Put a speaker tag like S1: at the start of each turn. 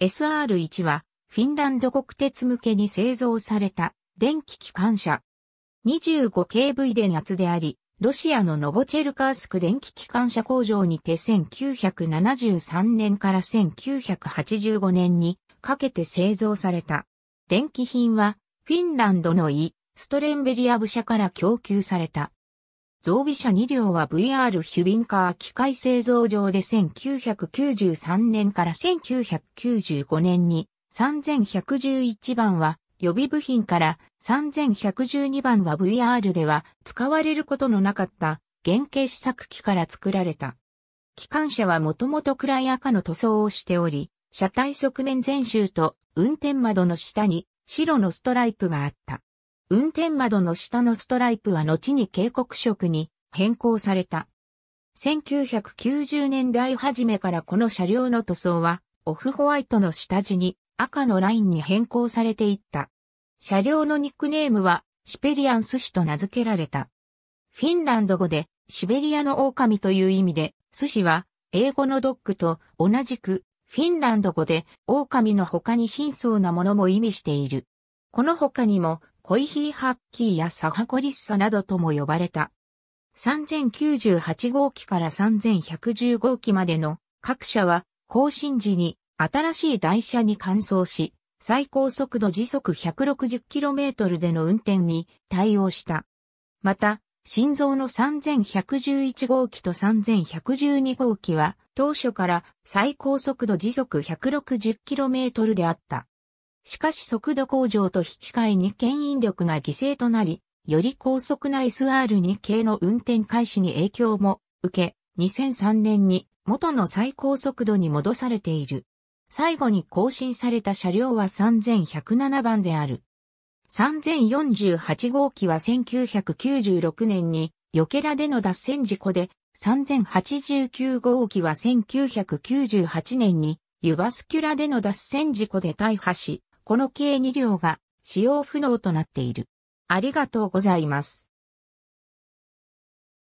S1: SR1 はフィンランド国鉄向けに製造された電気機関車。25KV 電圧であり、ロシアのノボチェルカースク電気機関車工場にて1973年から1985年にかけて製造された。電気品はフィンランドのイ・ストレンベリアブ社から供給された。増備車2両は VR ヒュビンカー機械製造場で1993年から1995年に3111番は予備部品から3112番は VR では使われることのなかった原型試作機から作られた。機関車はもともと暗い赤の塗装をしており、車体側面全周と運転窓の下に白のストライプがあった。運転窓の下のストライプは後に警告色に変更された。1990年代初めからこの車両の塗装はオフホワイトの下地に赤のラインに変更されていった。車両のニックネームはシペリアンスシと名付けられた。フィンランド語でシベリアの狼という意味で、寿司は英語のドッグと同じくフィンランド語で狼の他に貧相なものも意味している。この他にもホイヒーハッキーやサハコリッサなどとも呼ばれた。3098号機から3110号機までの各社は更新時に新しい台車に換装し、最高速度時速 160km での運転に対応した。また、心臓の3111号機と3112号機は当初から最高速度時速 160km であった。しかし速度向上と引き換えに牽引力が犠牲となり、より高速な SR2 系の運転開始に影響も受け、2003年に元の最高速度に戻されている。最後に更新された車両は3107番である。3048号機は1996年に、よけらでの脱線事故で、3089号機は1998年に、ユバスキュラでの脱線事故で大破し、この計2両が使用不能となっている。ありがとうございます。